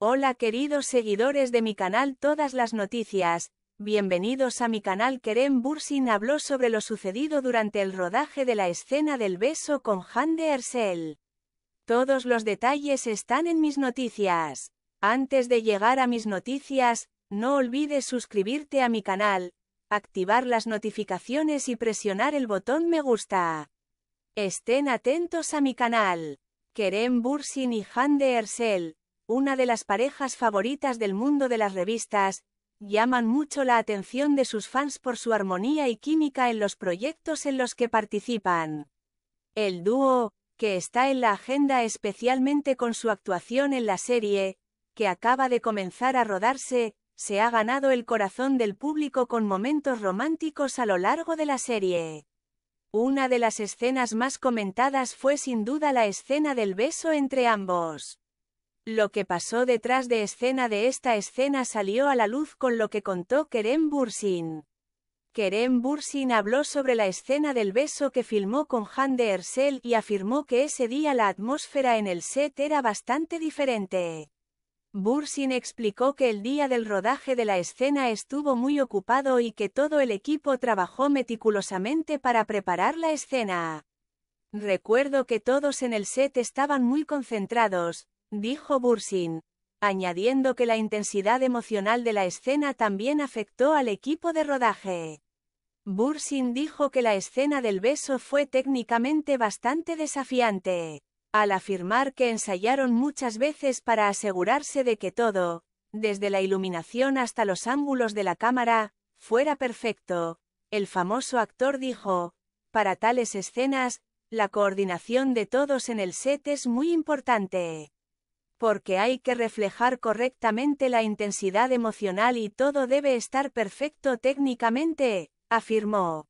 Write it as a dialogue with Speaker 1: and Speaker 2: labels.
Speaker 1: Hola queridos seguidores de mi canal Todas las Noticias, bienvenidos a mi canal Kerem Bursin habló sobre lo sucedido durante el rodaje de la escena del beso con de Ersel. Todos los detalles están en mis noticias. Antes de llegar a mis noticias, no olvides suscribirte a mi canal, activar las notificaciones y presionar el botón me gusta. Estén atentos a mi canal. Kerem Bursin y de Ersel una de las parejas favoritas del mundo de las revistas, llaman mucho la atención de sus fans por su armonía y química en los proyectos en los que participan. El dúo, que está en la agenda especialmente con su actuación en la serie, que acaba de comenzar a rodarse, se ha ganado el corazón del público con momentos románticos a lo largo de la serie. Una de las escenas más comentadas fue sin duda la escena del beso entre ambos. Lo que pasó detrás de escena de esta escena salió a la luz con lo que contó Kerem Bursin. Kerem Bursin habló sobre la escena del beso que filmó con Han de Ersel y afirmó que ese día la atmósfera en el set era bastante diferente. Bursin explicó que el día del rodaje de la escena estuvo muy ocupado y que todo el equipo trabajó meticulosamente para preparar la escena. Recuerdo que todos en el set estaban muy concentrados, dijo Bursin, añadiendo que la intensidad emocional de la escena también afectó al equipo de rodaje. Bursin dijo que la escena del beso fue técnicamente bastante desafiante, al afirmar que ensayaron muchas veces para asegurarse de que todo, desde la iluminación hasta los ángulos de la cámara, fuera perfecto. El famoso actor dijo, para tales escenas, la coordinación de todos en el set es muy importante porque hay que reflejar correctamente la intensidad emocional y todo debe estar perfecto técnicamente, afirmó.